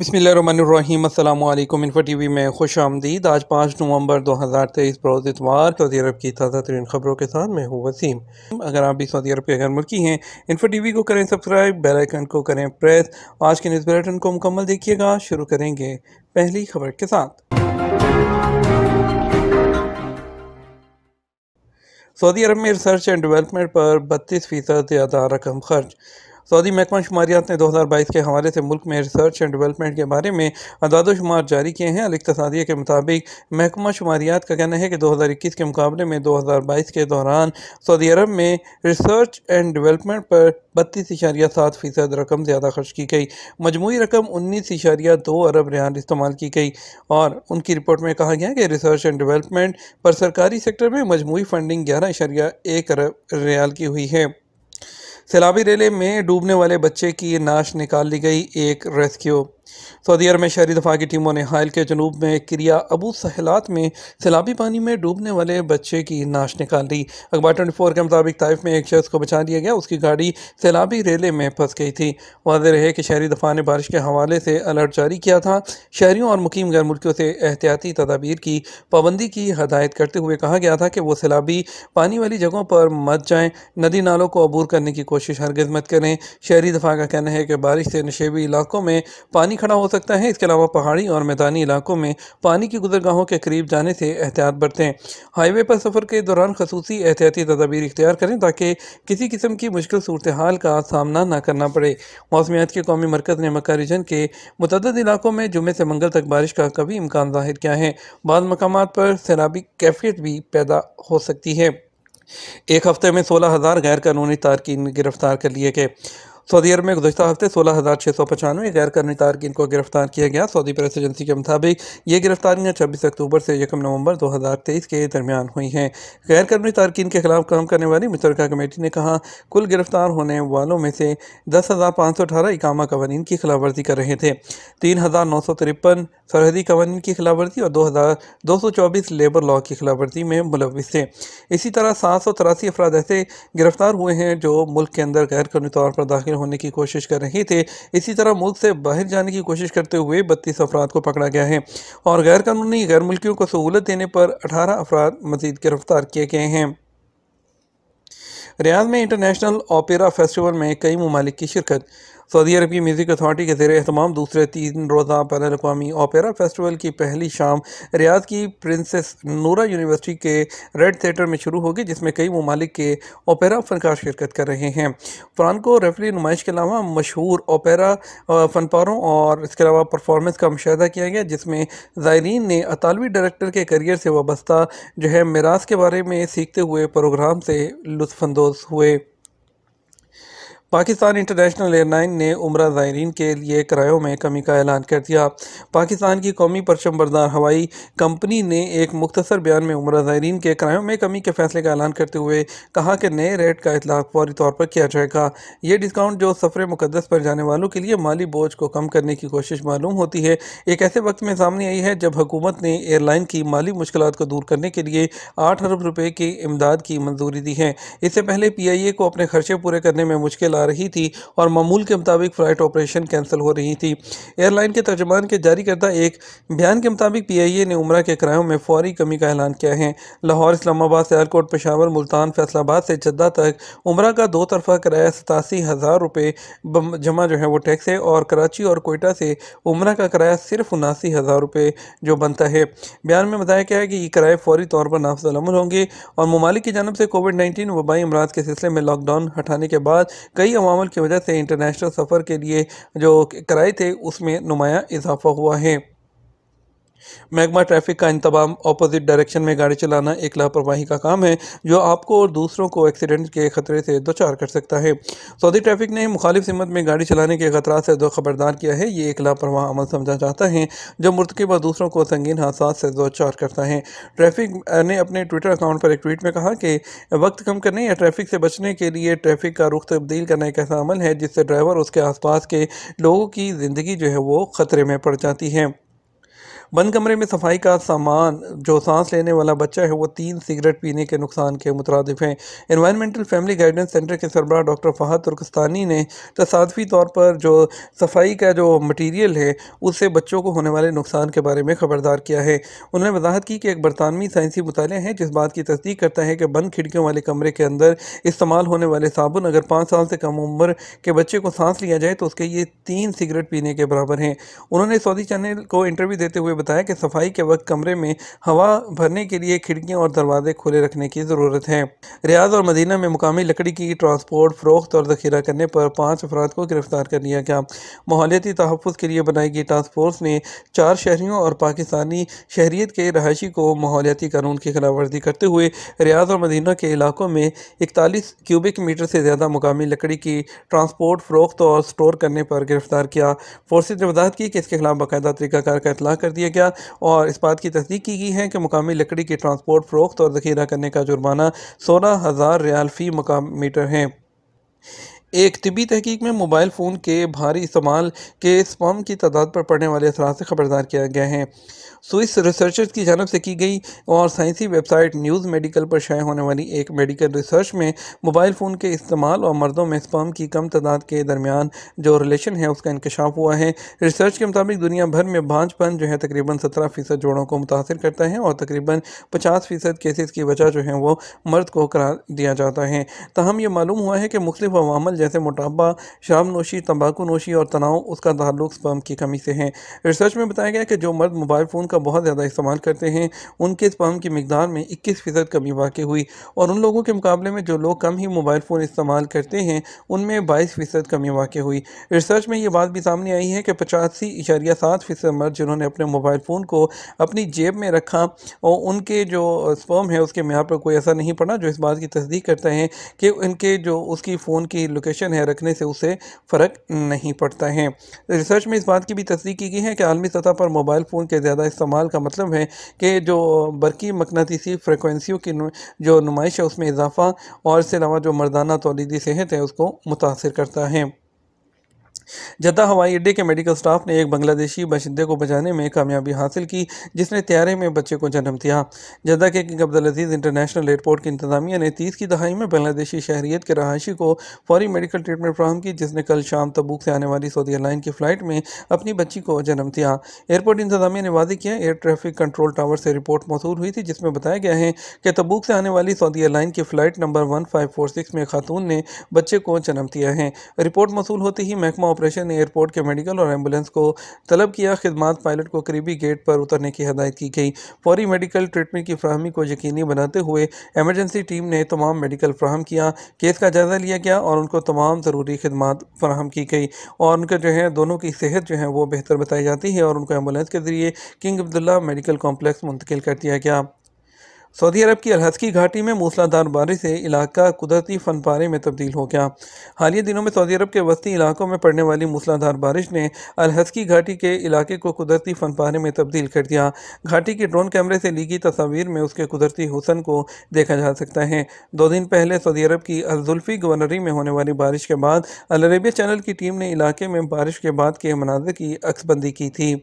बसमिलकुम info T V में खुश आमदीद आज पाँच नवंबर दो हज़ार तेईस बरोज़ इतवार सऊदी अरब की ताज़ा तरीन खबरों के साथ मैं हूँ वसीम अगर आप भी सऊदी अरब के अगर मुल्की हैं इन्फो टी वी को करें सब्सक्राइब बेल आइकन को करें प्रेस आज के न्यूज़ बुलेटिन को मुकम्मल देखिएगा शुरू करेंगे पहली खबर के साथ सऊदी अरब में रिसर्च एंड डेवलपमेंट पर बत्तीस फ़ीसद ज़्यादा रकम खर्च सऊदी महकमा शुमारियात ने दो हज़ार बाईस के हवाले से मुल्क में रिसर्च एंड डेवलपमेंट के बारे में अदादोशुमार जारी किए हैं अलकतसादिया के मुताबिक महकमा शुमारियात का कहना है कि दो हज़ार इक्कीस के मुकाबले में दो हज़ार बाईस के दौरान सऊदी अरब में रिसर्च एंड डेवलपमेंट पर बत्तीस इशारिया सात फ़ीसद रकम ज़्यादा खर्च की गई मजमू रकम उन्नीस इशारिया दो अरब रियाल इस्तेमाल की गई और उनकी रिपोर्ट में कहा गया कि रिसर्च एंड डेवलपमेंट पर सरकारी सेक्टर में मजमू फंडिंग ग्यारह इशारिया एक अरब रियाल की हुई है सैलाबी रेले में डूबने वाले बच्चे की नाश निकाल ली गई एक रेस्क्यू सऊदी अरब में शहरी दफा की टीमों ने हाइल के जनूब में क्रिया अबू सहलात में सैलाबी पानी में डूबने वाले बच्चे की नाश निकाल दी अखबार ट्वेंटी फोर के मुताबिक ताइफ में एक शख्स को बचा लिया गया उसकी गाड़ी सैलाबी रेले में फंस गई थी वाज रहे कि शहरी दफा ने बारिश के हवाले से अलर्ट जारी किया था शहरीों और मुकीम गैर मुल्कियों से एहतियाती तदाबीर की पाबंदी की हदायत करते हुए कहा गया था कि वह सैलाबी पानी वाली जगहों पर मत जाएँ नदी नालों को अबूर करने की कोशिश हरगज मत करें शहरी दफा का कहना है कि बारिश से नशेबी इलाकों में पानी खड़ा हो सकता है इसके अलावा पहाड़ी और मैदानी इलाकों में पानी की गुजरगाहों के करीब जाने से एहतियात बरतें हाईवे पर सफ़र के दौरान खसूसी एहतियाती तदाबीर इख्तियार करें ताकि किसी किस्म की मुश्किल सूरत हाल का सामना न करना पड़े मौसमियात के कौमी मरकज़ ने मक्का रीजन के मतद इलाकों में जुमे से मंगल तक बारिश का कभी इम्कान जाहिर किया है बाद मकाम पर सैलाबी कैफियत भी पैदा हो सकती है एक हफ्ते में सोलह हज़ार गैर कानूनी तारकिन गिरफ्तार कर लिए गए सऊदी अरब में गुजशत हफ्ते सोलह हज़ार छः सौ पचानवे गैर कर्मी तारकिन को गिरफ्तार किया गया सऊदी प्रेस एजेंसी के मुताबिक ये गिरफ्तारियाँ छब्बीस अक्टूबर से यकम नवंबर दो हज़ार तेईस के दरमियान हुई हैं गैर कर्मी तारकिन के खिलाफ काम करने वाली मुशतरका कमेटी ने कहा कुल गिरफ्तार होने वालों में से दस हज़ार पाँच सौ अठारह इकामा कवानीन की खिलाफवर्जी कर रहे थे तीन हज़ार नौ सौ तिरपन सरहदी कवानीन की खिलाफवर्जी और दो हज़ार दो सौ चौबीस लेबर लॉ की खिलाफवर्जी में मुलविस थे इसी तरह सात सौ तिरासी अफराद ऐसे गिरफ्तार हुए हैं जो मुल्क के अंदर गैर कानूनी तौर पर दाखिल होने की कोशिश कर रहे थे इसी तरह मुल्क से बाहर जाने की कोशिश करते हुए बत्तीस अफराद को पकड़ा गया है और गैर कानूनी गैर मुल्कियों को सहूलत देने पर अठारह अफराद मजीद गिरफ्तार किए गए हैं रियाज में इंटरनेशनल ओपेरा फेस्टिवल में कई ममालिक की शिरकत सऊदी अरब की म्यूज़िक अथॉरिटी के जेर अहतमाम दूसरे तीन रोज़ा बैन अवी ओपेरा फेस्टिवल की पहली शाम रियाद की प्रिंसेस नूरा यूनिवर्सिटी के रेड थिएटर में शुरू होगी जिसमें कई ममालिक के ओपेरा फ़नकार शिरकत कर रहे हैं को रेफरी नुमाइश के अलावा मशहूर ओपेरा फ़नपारों और इसके अलावा परफॉर्मेंस का मुशाह किया गया जिसमें ज़ायरीन ने अतालवी डायरेक्टर के करियर से वाबस्ता जो है मराज के बारे में सीखते हुए प्रोग्राम से लुफानंदोज़ हुए पाकिस्तान इंटरनेशनल एयरलाइन ने उम्र ज़ायरीन के लिए किरायों में कमी का ऐलान कर दिया पाकिस्तान की कौमी परचम बरदार हवाई कंपनी ने एक मुख्तर बयान में उम्र ज़ायरीन के किरायों में कमी के फैसले का ऐलान करते हुए कहा कि नए रेट का इतलाक फौरी तौर पर किया जाएगा ये डिस्काउंट जो सफ़र मुकदस पर जाने वालों के लिए माली बोझ को कम करने की कोशिश मालूम होती है एक ऐसे वक्त में सामने आई है जब हुकूमत ने एयरलाइन की माली मुश्किल को दूर करने के लिए आठ अरब रुपये की इमदाद की मंजूरी दी है इससे पहले पी आई ए को अपने खर्चे पूरे करने में मुश्किल आ रही थी और मामूल के मुताबिक फ़्लाइट ऑपरेशन कैंसिल हो रही थी एयरलाइन के तर्जमान के जारी करदा एक बयान के मुताबिक पी आई ए ने उम्र के किरायों में फौरी कमी का ऐलान किया है लाहौर इस्लामाबाद सियालकोट पेशावर मुल्तान फैसलाबाद से जद्दा तक उम्र का दो तरफा किराया सतासी हज़ार रुपये जमा जो है वो टैक्स है और कराची और कोयटा से उम्र का किराया सिर्फ उनासी हज़ार रुपये जो बनता है बयान में बताया गया है कि ये किराए फौरी तौर पर नाफजलमल होंगे और ममालिक की जानब से कोविड नाइन्टीन वबाई अमराज के सिलसिले में लॉकडाउन हटाने के बाद कई कई अवामल की वजह से इंटरनेशनल सफ़र के लिए जो किराए थे उसमें नुमाया इजाफा हुआ है मैग्मा ट्रैफिक का इंतबाम अपोजिट डायरेक्शन में गाड़ी चलाना एक लापरवाही का काम है जो आपको और दूसरों को एक्सीडेंट के खतरे से दोचार कर सकता है सऊदी ट्रैफिक ने मुखालिफ सिमत में गाड़ी चलाने के खतरा से दो खबरदार किया है ये एक लापरवाह अमल समझा जाता है जो मुर्तकब और दूसरों को संगीन हादसा से दोचार करता है ट्रैफिक ने अपने ट्विटर अकाउंट पर एक ट्वीट में कहा कि वक्त कम करने या ट्रैफिक से बचने के लिए ट्रैफिक का रुख तब्दील करना एक ऐसा अमल है जिससे ड्राइवर उसके आसपास के लोगों की ज़िंदगी जो है वो ख़तरे में पड़ जाती है बंद कमरे में सफाई का सामान जो सांस लेने वाला बच्चा है वो तीन सिगरेट पीने के नुकसान के मुतरदफ हैं इन्वायरमेंटल फैमिली गाइडेंस सेंटर के सरबरा डॉक्टर फहद तुर्कस्तानी ने तसादफी तौर पर जो सफाई का जो मटीरियल है उससे बच्चों को होने वाले नुकसान के बारे में खबरदार किया है उन्होंने वजाहत की कि एक बरतानवी साइंसी मुताले हैं जिस बात की तस्दीक करता है कि बंद खिड़कियों वाले कमरे के अंदर इस्तेमाल होने वाले साबुन अगर पाँच साल से कम उम्र के बच्चे को सांस लिया जाए तो उसके ये तीन सिगरेट पीने के बराबर हैं उन्होंने सऊदी चैनल को इंटरव्यू देते हुए बताया कि सफाई के वक्त कमरे में हवा भरने के लिए खिड़कियां और दरवाजे खुले रखने की ज़रूरत है रियाज और मदीना में मुकामी लकड़ी की ट्रांसपोर्ट फरोख्त और जखीरा करने पर पाँच अफराद को गिरफ्तार कर लिया गया माहौलियाती तहफ़ के लिए बनाई गई टास्क फोर्स ने चार शहरीों और पाकिस्तानी शहरीत के रहायशी को माहौलियाती कानून की खिलाफवर्जी करते हुए रियाज और मदीना के इलाकों में इकतालीस क्यूबिक मीटर से ज़्यादा मुकामी लकड़ी की ट्रांसपोर्ट फरोख्त और स्टोर करने पर गिरफ्तार किया फोर्स ने वजाहत की कि इसके खिलाफ बाकायदा तरीक़ाकार का इतला कर दिया किया गया और इस बात की तस्दीक की गई है कि मुकामी लकड़ी की ट्रांसपोर्ट फ़रोख्त और ज़खीरा करने का जुर्माना सोलह हज़ार रियाल फ़ी मकाम मीटर है एक तबी तहकीक में मोबाइल फ़ोन के भारी इस्तेमाल के स्पम की तादाद पर पड़ने वाले असरा से खबरदार किया गया है स्विस रिसर्चर्स की जानब से की गई और साइंसी वेबसाइट न्यूज़ मेडिकल पर शाये होने वाली एक मेडिकल रिसर्च में मोबाइल फ़ोन के इस्तेमाल और मर्दों में स्पम की कम तादाद के दरमियान जो रिलेशन है उसका इंकशाफ हुआ है रिसर्च के मुताबिक दुनिया भर में भाजपन जो है तकरीबन सत्रह फ़ीसद जोड़ों को मुतासर करता है और तकरीबन पचास फ़ीसद केसेस की वजह जो है वो मर्द को करार दिया जाता है तहम यह मालूम हुआ है कि मुख्तु अवामल जैसे मोटापा शराब नोशी तंबाकू नोशी और तनाव उसका ताल्लुक स्पर्म की कमी से है रिसर्च में बताया गया कि जो मर्द मोबाइल फ़ोन का बहुत ज़्यादा इस्तेमाल करते हैं उनके स्पर्म की मकदार में इक्कीस फ़ीसद कमी वाकई हुई और उन लोगों के मुकाबले में जो लोग कम ही मोबाइल फ़ोन इस्तेमाल करते हैं उनमें बाईस फ़ीसद कमी वाकई हुई रिसर्च में ये बात भी सामने आई है कि पचासी इशारिया सात फ़ीसद मर्द जिन्होंने अपने मोबाइल फ़ोन को अपनी जेब में रखा और उनके जो स्पर्म है उसके म्यार पर कोई असर नहीं पड़ा जो इस बात की तस्दीक करता है कि उनके जो उसकी फ़ोन की लोकेशन लोकेशन है रखने से उसे फ़र्क नहीं पड़ता है रिसर्च में इस बात की भी तस्दीक की गई है कि आलमी सतह पर मोबाइल फ़ोन के ज़्यादा इस्तेमाल का मतलब है कि जो बरकी मकनातीसी फ्रिक्वेंसी की जो नुमाइश है उसमें इजाफा और इसके अलावा जो मर्दाना तोलीदी सेहत है उसको मुतासर करता है जद्दा हवाई अड्डे के मेडिकल स्टाफ ने एक बांग्लादेशी बाशिंदे को बचाने में कामयाबी हासिल की जिसने त्यारे में बच्चे को जन्म दिया जद्दा के King Abdul Aziz International Airport की इंतजामिया ने तीस की दहाई में बांग्लादेशी शहरीत के रहायशी को फौरी मेडिकल ट्रीटमेंट फ्राहम की जिसने कल शाम तबूक से आने वाली सऊदी एयरलाइन की फ़्लाइट में अपनी बच्ची को जन्म दिया एयरपोर्ट इंतजामिया ने वादे किया एयर ट्रैफिक कंट्रोल टावर से रिपोर्ट मौसू हुई थी जिसमें बताया गया है कि तबूक से आने वाली सऊदी एयरलाइन की flight number one five four six में खातून ने बच्चे को जन्म दिया है रिपोर्ट मौसू होते ही महकमा ऑपरेशन एयरपोर्ट के मेडिकल और एम्बुलेंस को तलब किया खिदमत पायलट को करीबी गेट पर उतरने की हदायत की गई फौरी मेडिकल ट्रीटमेंट की फ्राहमी को यकीनी बनाते हुए एमरजेंसी टीम ने तमाम मेडिकल फ्राहम किया केस का जायज़ा लिया गया और उनको तमाम ज़रूरी खदमात फ्राहम की गई और उनके जो है दोनों की सेहत जो है वो बेहतर बताई जाती है और उनको एम्बुलेंस के ज़रिए किंग अब्दुल्ला मेडिकल कॉम्प्लेक्स मुंतकिल कर दिया गया सऊदी अरब की अलहस्की घाटी में मूसलाधार बारिश से इलाका कुदरती फनपारे में तब्दील हो गया हालिया दिनों में सऊदी अरब के वस्ती इलाकों में पड़ने वाली मूसलाधार बारिश ने अलहद घाटी के इलाके को कुदरती फनपारे में तब्दील कर दिया घाटी के ड्रोन कैमरे से ली गई तस्वीर में उसके कुदरती हुसन को देखा जा सकता है दो दिन पहले सऊदी अरब की अलजुल्फी गवर्नरी में होने वाली बारिश के बाद अलरेबिया चैनल की टीम ने इलाके में बारिश के बाद के मनाजिर की अक्सबंदी की थी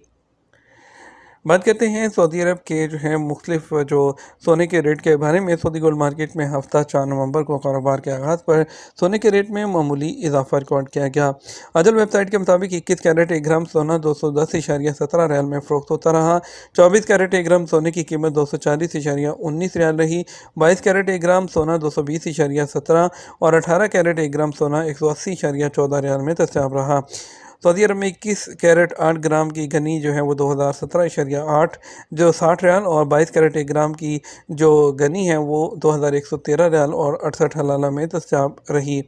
बात करते हैं सऊदी अरब के जो है मुख्तफ जो सोने के रेट के बारे में सऊदी गोल्ड मार्केट में हफ्ता चार नवंबर को कारोबार के आगाज़ पर सोने के रेट में मामूली इजाफा रिकॉर्ड किया गया अजल वेबसाइट के मुताबिक इक्कीस कैरेट एक ग्राम सोना दो सौ दस इशारिया सत्रह रियाल में फरोख्त होता रहा चौबीस कैरेट एक ग्राम सोने की कीमत दो सौ चालीस इशारिया उन्नीस रियाल रही बाईस कैरेट एक ग्राम सोना दो सौ बीस इशारिया सत्रह और अठारह कैरेट एक ग्राम सोना एक सौ अस्सी इशारिया चौदह रियाल में दस्याब रहा सऊदी तो अरब में इक्कीस कैरेट आठ ग्राम की गनी जो है वो दो हज़ार सत्रह इशरिया आठ जो साठ रियाल और बाईस कैरेट एक ग्राम की जो गनी है वो दो हज़ार एक सौ तेरह रियाल और अड़सठ हलाल में दस्याब रही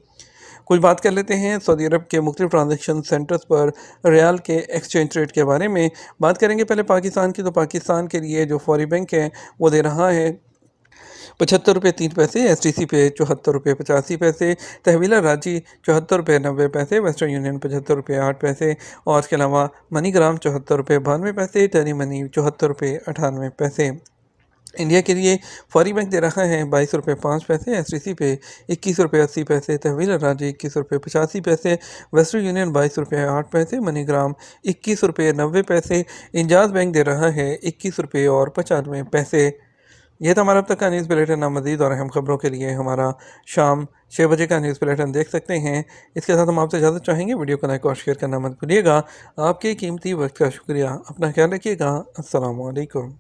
कुछ बात कर लेते हैं सऊदी अरब के मुख्तु ट्रांजेक्शन सेंटर्स पर रियाल के एक्सचेंज रेट के बारे में बात करेंगे पहले पाकिस्तान की तो पाकिस्तान के लिए जो फौरी बैंक है वो दे रहा है पचहत्तर रुपये तीन पैसे एस टी सी पे चौहत्तर रुपये पचासी पैसे तहवीला राजी चौहत्तर रुपये नब्बे पैसे वेस्टर्न यूनियन पचहत्तर रुपये आठ पैसे और इसके अलावा मनीग्राम चौहत्तर रुपये बानवे पैसे टेनी मनी चौहत्तर रुपये अठानवे पैसे इंडिया के लिए फौरी बैंक दे रहा है बाईस रुपये पाँच पैसे एस टी सी पे इक्कीस रुपये अस्सी पैसे तहवील राज्य इक्कीस रुपये पचासी पैसे वेस्टर्न यूनियन बाईस रुपये आठ पैसे मनीग्राम इक्कीस रुपये नब्बे पैसे इंजाज बैंक दे रहा है इक्कीस रुपये और पचानवे पैसे यह था तो हमारा अब तक का न्यूज़ बुलेटिन मजीद और अहम खबरों के लिए हमारा शाम छः बजे का न्यूज़ बुलेटिन देख सकते हैं इसके साथ हम आपसे इजाज़त चाहेंगे वीडियो को लाइक और शेयर करना मत भूलिएगा आपके कीमती वक्त का शुक्रिया अपना ख्याल रखिएगा असलकम